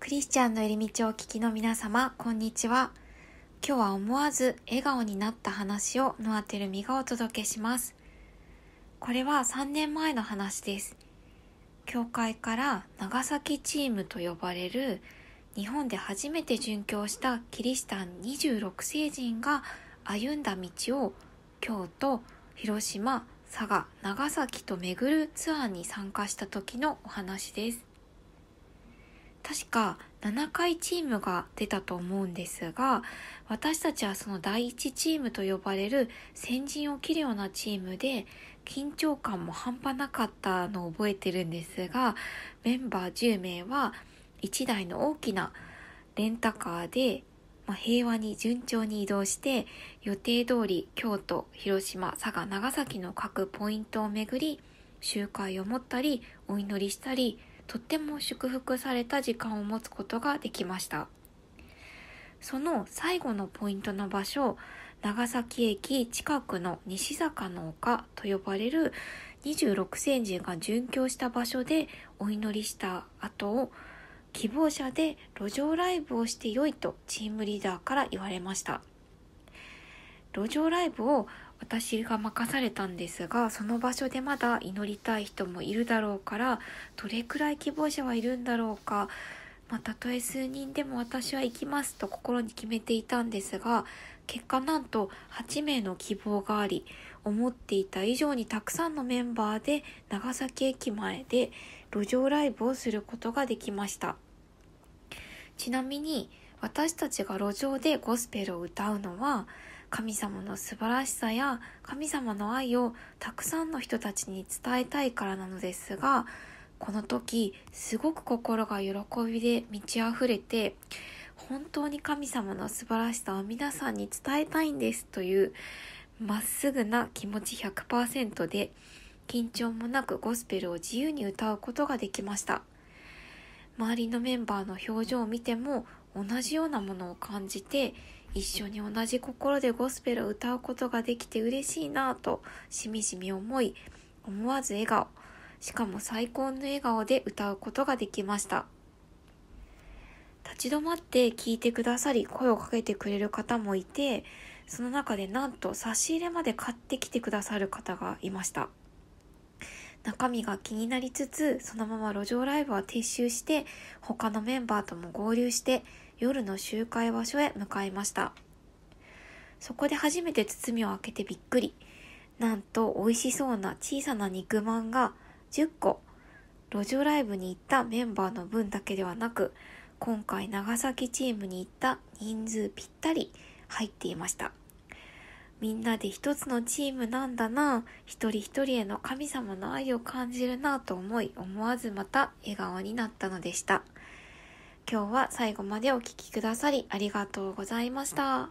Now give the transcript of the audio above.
クリスチャンの入り道をお聞きの皆様、こんにちは。今日は思わず笑顔になった話をノアテルミがお届けします。これは3年前の話です。教会から長崎チームと呼ばれる日本で初めて殉教したキリシタン26世人が歩んだ道を京都、広島、佐賀、長崎と巡るツアーに参加した時のお話です。確か7回チームが出たと思うんですが、私たちはその第1チームと呼ばれる先陣を切るようなチームで、緊張感も半端なかったのを覚えてるんですが、メンバー10名は1台の大きなレンタカーで、まあ、平和に順調に移動して、予定通り京都、広島、佐賀、長崎の各ポイントを巡り、集会を持ったり、お祈りしたり、とっても祝福された時間を持つことができましたその最後のポイントの場所長崎駅近くの西坂の丘と呼ばれる26戦人が殉教した場所でお祈りした後を希望者で路上ライブをしてよいとチームリーダーから言われました路上ライブを私が任されたんですがその場所でまだ祈りたい人もいるだろうからどれくらい希望者はいるんだろうか、まあ、たとえ数人でも私は行きますと心に決めていたんですが結果なんと8名の希望があり思っていた以上にたくさんのメンバーで長崎駅前で路上ライブをすることができましたちなみに私たちが路上でゴスペルを歌うのは神様の素晴らしさや神様の愛をたくさんの人たちに伝えたいからなのですがこの時すごく心が喜びで満ち溢れて本当に神様の素晴らしさを皆さんに伝えたいんですというまっすぐな気持ち100%で緊張もなくゴスペルを自由に歌うことができました周りのメンバーの表情を見ても同じようなものを感じて一緒に同じ心でゴスペルを歌うことができて嬉しいなぁとしみじみ思い思わず笑顔しかも最高の笑顔で歌うことができました立ち止まって聞いてくださり声をかけてくれる方もいてその中でなんと差し入れまで買ってきてくださる方がいました中身が気になりつつそのまま路上ライブは撤収して他のメンバーとも合流して夜の集会場所へ向かいましたそこで初めて包みを開けてびっくりなんと美味しそうな小さな肉まんが10個路上ライブに行ったメンバーの分だけではなく今回長崎チームに行った人数ぴったり入っていましたみんなで一つのチームなんだな一人一人への神様の愛を感じるなと思い思わずまた笑顔になったのでした今日は最後までお聴きくださりありがとうございました。